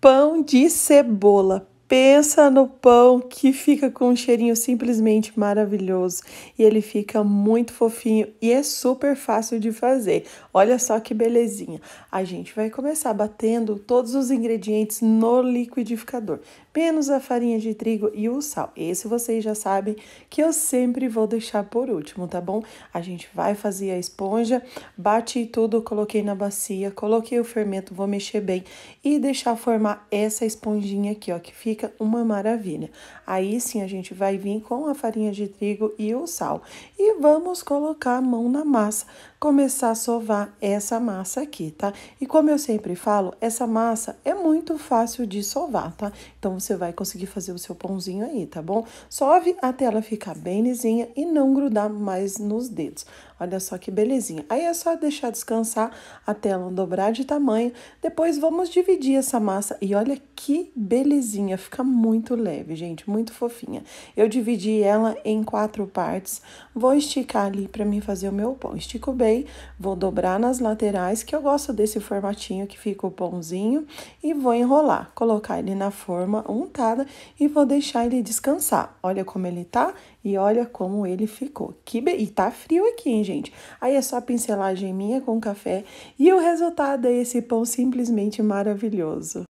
pão de cebola. Pensa no pão que fica com um cheirinho simplesmente maravilhoso e ele fica muito fofinho e é super fácil de fazer. Olha só que belezinha. A gente vai começar batendo todos os ingredientes no liquidificador, menos a farinha de trigo e o sal. Esse vocês já sabem que eu sempre vou deixar por último, tá bom? A gente vai fazer a esponja, bati tudo, coloquei na bacia, coloquei o fermento, vou mexer bem e deixar formar essa esponjinha aqui, ó, que fica fica uma maravilha. Aí sim a gente vai vir com a farinha de trigo e o sal. E vamos colocar a mão na massa, começar a sovar essa massa aqui, tá? E como eu sempre falo, essa massa é muito fácil de sovar, tá? Então você vai conseguir fazer o seu pãozinho aí, tá bom? Sove até ela ficar bem lisinha e não grudar mais nos dedos. Olha só que belezinha. Aí é só deixar descansar até ela dobrar de tamanho. Depois vamos dividir essa massa e olha que belezinha fica muito leve, gente, muito fofinha. Eu dividi ela em quatro partes, vou esticar ali para mim fazer o meu pão. Estico bem, vou dobrar nas laterais, que eu gosto desse formatinho que fica o pãozinho, e vou enrolar, colocar ele na forma untada e vou deixar ele descansar. Olha como ele tá e olha como ele ficou. Que be... E tá frio aqui, hein, gente? Aí é só pincelagem minha com café e o resultado é esse pão simplesmente maravilhoso.